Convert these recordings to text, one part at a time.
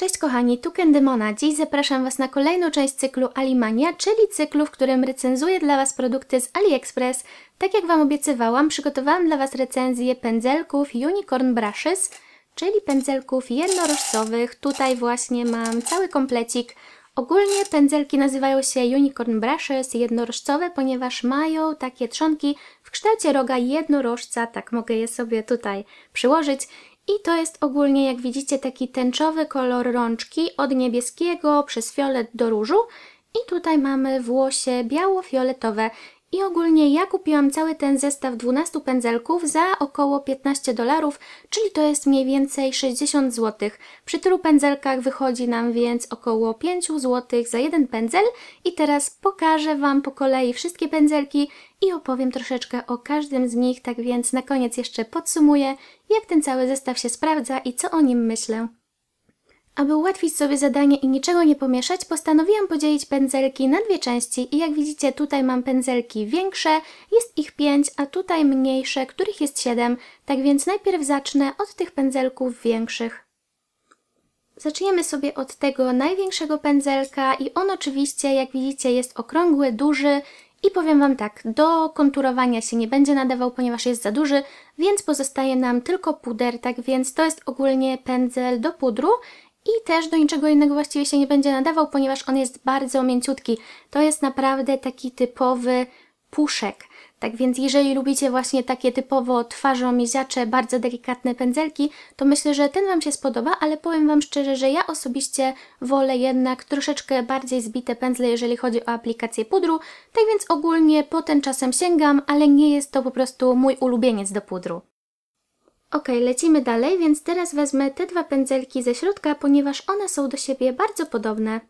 Cześć kochani, tu Kendymona. Dziś zapraszam Was na kolejną część cyklu Alimania, czyli cyklu, w którym recenzuję dla Was produkty z AliExpress. Tak jak Wam obiecywałam, przygotowałam dla Was recenzję pędzelków Unicorn Brushes, czyli pędzelków jednorożcowych. Tutaj właśnie mam cały komplecik. Ogólnie pędzelki nazywają się Unicorn Brushes jednorożcowe, ponieważ mają takie trzonki w kształcie roga jednorożca, tak mogę je sobie tutaj przyłożyć i to jest ogólnie, jak widzicie, taki tęczowy kolor rączki od niebieskiego przez fiolet do różu. I tutaj mamy włosie biało-fioletowe i ogólnie ja kupiłam cały ten zestaw 12 pędzelków za około 15 dolarów, czyli to jest mniej więcej 60 zł. Przy tylu pędzelkach wychodzi nam więc około 5 zł za jeden pędzel i teraz pokażę Wam po kolei wszystkie pędzelki i opowiem troszeczkę o każdym z nich, tak więc na koniec jeszcze podsumuję, jak ten cały zestaw się sprawdza i co o nim myślę. Aby ułatwić sobie zadanie i niczego nie pomieszać, postanowiłam podzielić pędzelki na dwie części i jak widzicie tutaj mam pędzelki większe, jest ich 5, a tutaj mniejsze, których jest 7, tak więc najpierw zacznę od tych pędzelków większych. Zaczniemy sobie od tego największego pędzelka i on oczywiście, jak widzicie, jest okrągły, duży i powiem Wam tak, do konturowania się nie będzie nadawał, ponieważ jest za duży, więc pozostaje nam tylko puder, tak więc to jest ogólnie pędzel do pudru i też do niczego innego właściwie się nie będzie nadawał, ponieważ on jest bardzo mięciutki. To jest naprawdę taki typowy puszek. Tak więc jeżeli lubicie właśnie takie typowo twarzomiziacze, bardzo delikatne pędzelki, to myślę, że ten Wam się spodoba, ale powiem Wam szczerze, że ja osobiście wolę jednak troszeczkę bardziej zbite pędzle, jeżeli chodzi o aplikację pudru, tak więc ogólnie po ten czasem sięgam, ale nie jest to po prostu mój ulubieniec do pudru. Ok, lecimy dalej, więc teraz wezmę te dwa pędzelki ze środka, ponieważ one są do siebie bardzo podobne.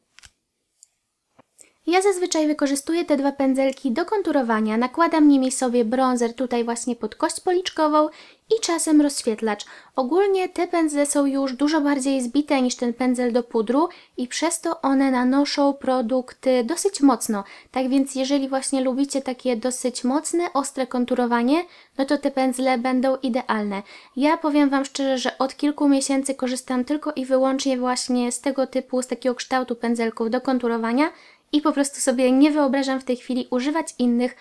Ja zazwyczaj wykorzystuję te dwa pędzelki do konturowania, nakładam nimi sobie bronzer tutaj właśnie pod kość policzkową i czasem rozświetlacz. Ogólnie te pędzle są już dużo bardziej zbite niż ten pędzel do pudru i przez to one nanoszą produkty dosyć mocno. Tak więc jeżeli właśnie lubicie takie dosyć mocne, ostre konturowanie, no to te pędzle będą idealne. Ja powiem Wam szczerze, że od kilku miesięcy korzystam tylko i wyłącznie właśnie z tego typu, z takiego kształtu pędzelków do konturowania i po prostu sobie nie wyobrażam w tej chwili używać innych.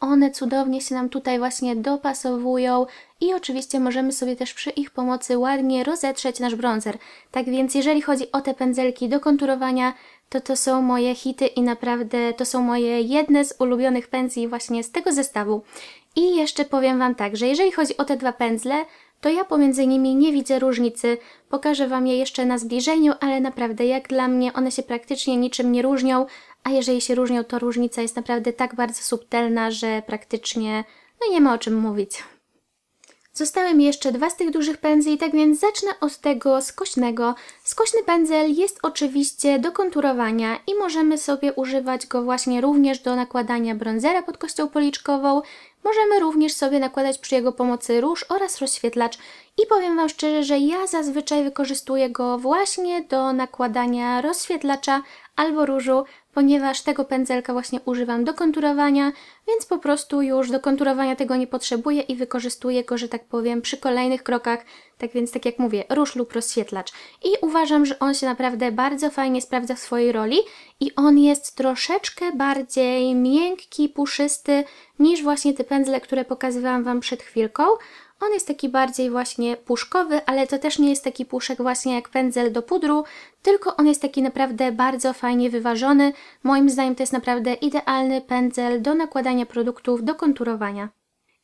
One cudownie się nam tutaj właśnie dopasowują i oczywiście możemy sobie też przy ich pomocy ładnie rozetrzeć nasz bronzer. Tak więc jeżeli chodzi o te pędzelki do konturowania, to to są moje hity i naprawdę to są moje jedne z ulubionych pędzli właśnie z tego zestawu. I jeszcze powiem Wam tak, że jeżeli chodzi o te dwa pędzle, to ja pomiędzy nimi nie widzę różnicy. Pokażę Wam je jeszcze na zbliżeniu, ale naprawdę jak dla mnie one się praktycznie niczym nie różnią, a jeżeli się różnią, to różnica jest naprawdę tak bardzo subtelna, że praktycznie no nie ma o czym mówić. Zostały mi jeszcze dwa z tych dużych pędzli, tak więc zacznę od tego skośnego. Skośny pędzel jest oczywiście do konturowania i możemy sobie używać go właśnie również do nakładania bronzera pod kością policzkową. Możemy również sobie nakładać przy jego pomocy róż oraz rozświetlacz i powiem Wam szczerze, że ja zazwyczaj wykorzystuję go właśnie do nakładania rozświetlacza albo różu, ponieważ tego pędzelka właśnie używam do konturowania, więc po prostu już do konturowania tego nie potrzebuję i wykorzystuję go, że tak powiem, przy kolejnych krokach, tak więc tak jak mówię, róż lub rozświetlacz. I uważam, że on się naprawdę bardzo fajnie sprawdza w swojej roli i on jest troszeczkę bardziej miękki, puszysty niż właśnie te pędzle, które pokazywałam Wam przed chwilką, on jest taki bardziej właśnie puszkowy, ale to też nie jest taki puszek właśnie jak pędzel do pudru, tylko on jest taki naprawdę bardzo fajnie wyważony. Moim zdaniem to jest naprawdę idealny pędzel do nakładania produktów, do konturowania.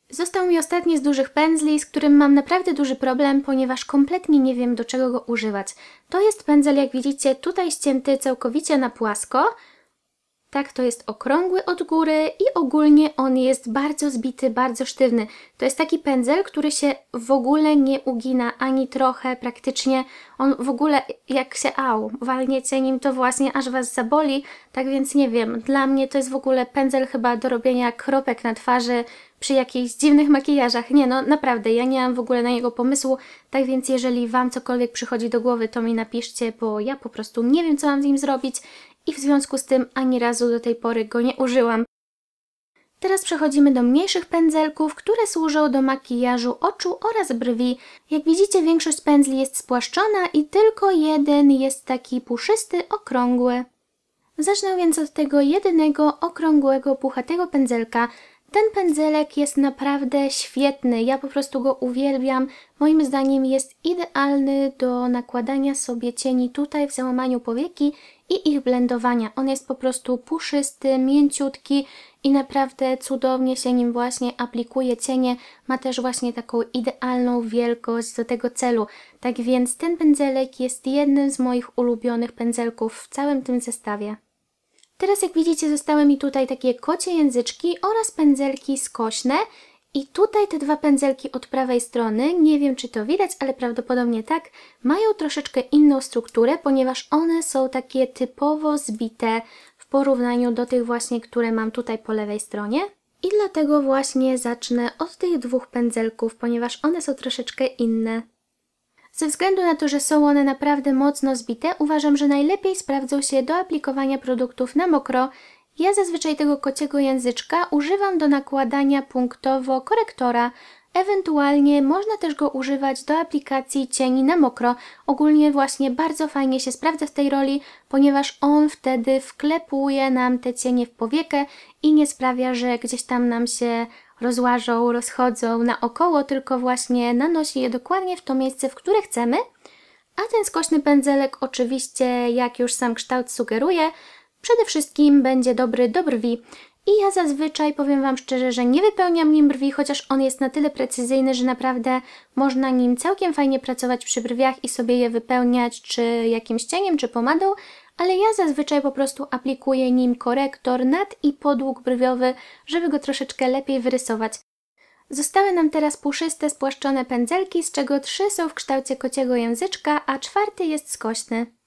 Został mi ostatni z dużych pędzli, z którym mam naprawdę duży problem, ponieważ kompletnie nie wiem do czego go używać. To jest pędzel, jak widzicie, tutaj ścięty całkowicie na płasko, tak, to jest okrągły od góry i ogólnie on jest bardzo zbity, bardzo sztywny. To jest taki pędzel, który się w ogóle nie ugina ani trochę, praktycznie. On w ogóle, jak się au, walniecie nim, to właśnie aż Was zaboli. Tak więc nie wiem, dla mnie to jest w ogóle pędzel chyba do robienia kropek na twarzy, przy jakichś dziwnych makijażach. Nie no, naprawdę, ja nie mam w ogóle na niego pomysłu, tak więc jeżeli Wam cokolwiek przychodzi do głowy, to mi napiszcie, bo ja po prostu nie wiem, co mam z nim zrobić i w związku z tym ani razu do tej pory go nie użyłam. Teraz przechodzimy do mniejszych pędzelków, które służą do makijażu oczu oraz brwi. Jak widzicie większość pędzli jest spłaszczona i tylko jeden jest taki puszysty, okrągły. Zacznę więc od tego jedynego, okrągłego, puchatego pędzelka – ten pędzelek jest naprawdę świetny, ja po prostu go uwielbiam. Moim zdaniem jest idealny do nakładania sobie cieni tutaj w załamaniu powieki i ich blendowania. On jest po prostu puszysty, mięciutki i naprawdę cudownie się nim właśnie aplikuje cienie. Ma też właśnie taką idealną wielkość do tego celu. Tak więc ten pędzelek jest jednym z moich ulubionych pędzelków w całym tym zestawie. Teraz jak widzicie zostały mi tutaj takie kocie języczki oraz pędzelki skośne i tutaj te dwa pędzelki od prawej strony, nie wiem czy to widać, ale prawdopodobnie tak, mają troszeczkę inną strukturę, ponieważ one są takie typowo zbite w porównaniu do tych właśnie, które mam tutaj po lewej stronie. I dlatego właśnie zacznę od tych dwóch pędzelków, ponieważ one są troszeczkę inne. Ze względu na to, że są one naprawdę mocno zbite, uważam, że najlepiej sprawdzą się do aplikowania produktów na mokro. Ja zazwyczaj tego kociego języczka używam do nakładania punktowo korektora Ewentualnie można też go używać do aplikacji cieni na mokro. Ogólnie właśnie bardzo fajnie się sprawdza w tej roli, ponieważ on wtedy wklepuje nam te cienie w powiekę i nie sprawia, że gdzieś tam nam się rozłażą, rozchodzą naokoło, tylko właśnie nanosi je dokładnie w to miejsce, w które chcemy. A ten skośny pędzelek oczywiście, jak już sam kształt sugeruje, przede wszystkim będzie dobry do brwi, i ja zazwyczaj, powiem Wam szczerze, że nie wypełniam nim brwi, chociaż on jest na tyle precyzyjny, że naprawdę można nim całkiem fajnie pracować przy brwiach i sobie je wypełniać czy jakimś cieniem, czy pomadą, ale ja zazwyczaj po prostu aplikuję nim korektor nad i podłóg brwiowy, żeby go troszeczkę lepiej wyrysować. Zostały nam teraz puszyste, spłaszczone pędzelki, z czego trzy są w kształcie kociego języczka, a czwarty jest skośny.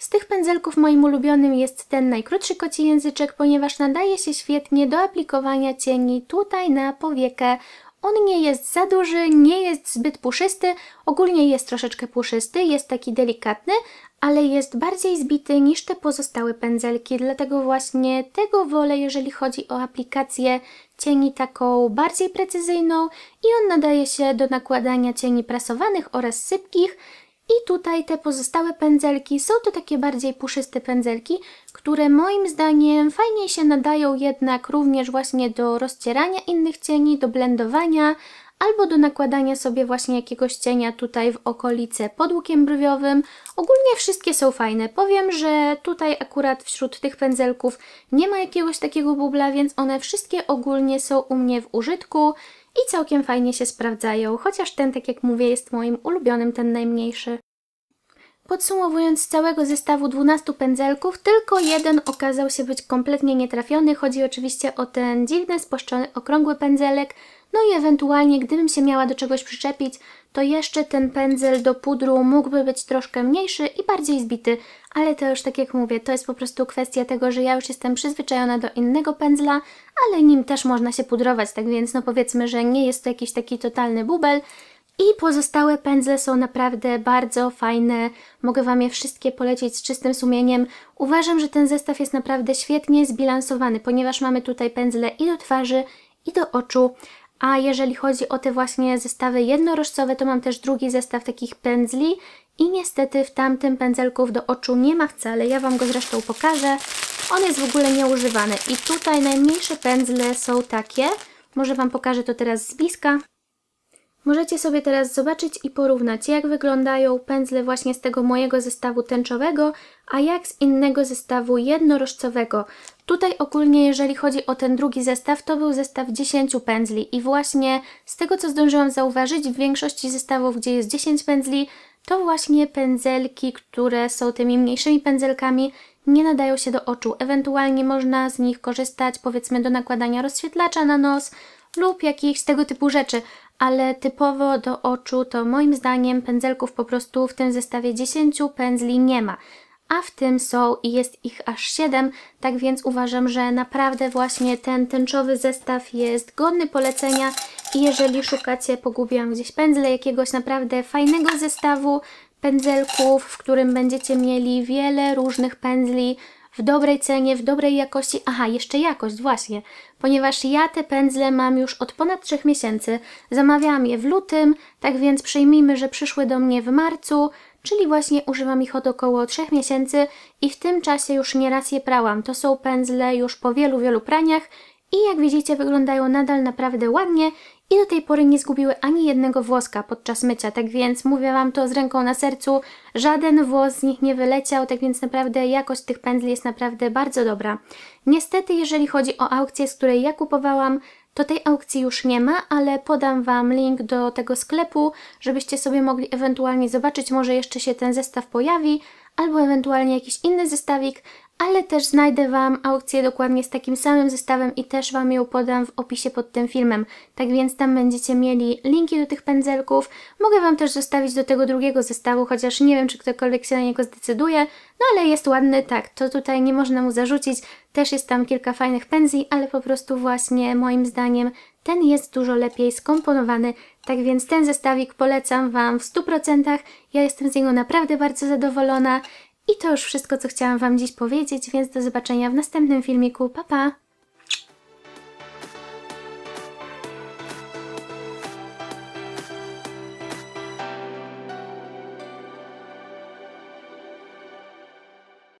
Z tych pędzelków moim ulubionym jest ten najkrótszy koci języczek, ponieważ nadaje się świetnie do aplikowania cieni tutaj na powiekę. On nie jest za duży, nie jest zbyt puszysty, ogólnie jest troszeczkę puszysty, jest taki delikatny, ale jest bardziej zbity niż te pozostałe pędzelki, dlatego właśnie tego wolę, jeżeli chodzi o aplikację cieni taką bardziej precyzyjną i on nadaje się do nakładania cieni prasowanych oraz sypkich. I tutaj te pozostałe pędzelki, są to takie bardziej puszyste pędzelki, które moim zdaniem fajnie się nadają jednak również właśnie do rozcierania innych cieni, do blendowania, albo do nakładania sobie właśnie jakiegoś cienia tutaj w okolice pod łukiem brwiowym. Ogólnie wszystkie są fajne. Powiem, że tutaj akurat wśród tych pędzelków nie ma jakiegoś takiego bubla, więc one wszystkie ogólnie są u mnie w użytku i całkiem fajnie się sprawdzają, chociaż ten, tak jak mówię, jest moim ulubionym, ten najmniejszy. Podsumowując, z całego zestawu 12 pędzelków, tylko jeden okazał się być kompletnie nietrafiony. Chodzi oczywiście o ten dziwny, spłaszczony, okrągły pędzelek. No i ewentualnie, gdybym się miała do czegoś przyczepić, to jeszcze ten pędzel do pudru mógłby być troszkę mniejszy i bardziej zbity, ale to już tak jak mówię, to jest po prostu kwestia tego, że ja już jestem przyzwyczajona do innego pędzla, ale nim też można się pudrować, tak więc no powiedzmy, że nie jest to jakiś taki totalny bubel, i pozostałe pędzle są naprawdę bardzo fajne, mogę Wam je wszystkie polecić z czystym sumieniem. Uważam, że ten zestaw jest naprawdę świetnie zbilansowany, ponieważ mamy tutaj pędzle i do twarzy, i do oczu, a jeżeli chodzi o te właśnie zestawy jednorożcowe, to mam też drugi zestaw takich pędzli i niestety w tamtym pędzelków do oczu nie ma wcale, ja Wam go zresztą pokażę. On jest w ogóle nieużywany i tutaj najmniejsze pędzle są takie, może Wam pokażę to teraz z bliska. Możecie sobie teraz zobaczyć i porównać, jak wyglądają pędzle właśnie z tego mojego zestawu tęczowego, a jak z innego zestawu jednorożcowego. Tutaj ogólnie, jeżeli chodzi o ten drugi zestaw, to był zestaw 10 pędzli i właśnie z tego, co zdążyłam zauważyć, w większości zestawów, gdzie jest 10 pędzli, to właśnie pędzelki, które są tymi mniejszymi pędzelkami, nie nadają się do oczu. Ewentualnie można z nich korzystać powiedzmy do nakładania rozświetlacza na nos lub jakichś tego typu rzeczy, ale typowo do oczu to moim zdaniem pędzelków po prostu w tym zestawie 10 pędzli nie ma, a w tym są i jest ich aż 7, tak więc uważam, że naprawdę właśnie ten tęczowy zestaw jest godny polecenia i jeżeli szukacie, pogubiłam gdzieś pędzle, jakiegoś naprawdę fajnego zestawu pędzelków, w którym będziecie mieli wiele różnych pędzli, w dobrej cenie, w dobrej jakości. Aha, jeszcze jakość, właśnie, ponieważ ja te pędzle mam już od ponad 3 miesięcy. Zamawiałam je w lutym, tak więc przyjmijmy, że przyszły do mnie w marcu, czyli właśnie używam ich od około 3 miesięcy i w tym czasie już nieraz je prałam. To są pędzle już po wielu, wielu praniach i jak widzicie wyglądają nadal naprawdę ładnie i do tej pory nie zgubiły ani jednego włoska podczas mycia, tak więc mówię Wam to z ręką na sercu, żaden włos z nich nie wyleciał, tak więc naprawdę jakość tych pędzli jest naprawdę bardzo dobra. Niestety, jeżeli chodzi o aukcję, z której ja kupowałam, to tej aukcji już nie ma, ale podam Wam link do tego sklepu, żebyście sobie mogli ewentualnie zobaczyć, może jeszcze się ten zestaw pojawi, albo ewentualnie jakiś inny zestawik, ale też znajdę Wam aukcję dokładnie z takim samym zestawem i też Wam ją podam w opisie pod tym filmem. Tak więc tam będziecie mieli linki do tych pędzelków. Mogę Wam też zostawić do tego drugiego zestawu, chociaż nie wiem, czy ktokolwiek się na niego zdecyduje, no ale jest ładny, tak, to tutaj nie można mu zarzucić. Też jest tam kilka fajnych pędzli, ale po prostu właśnie moim zdaniem ten jest dużo lepiej skomponowany, tak więc ten zestawik polecam Wam w 100%. Ja jestem z niego naprawdę bardzo zadowolona. I to już wszystko, co chciałam Wam dziś powiedzieć, więc do zobaczenia w następnym filmiku. Pa, pa!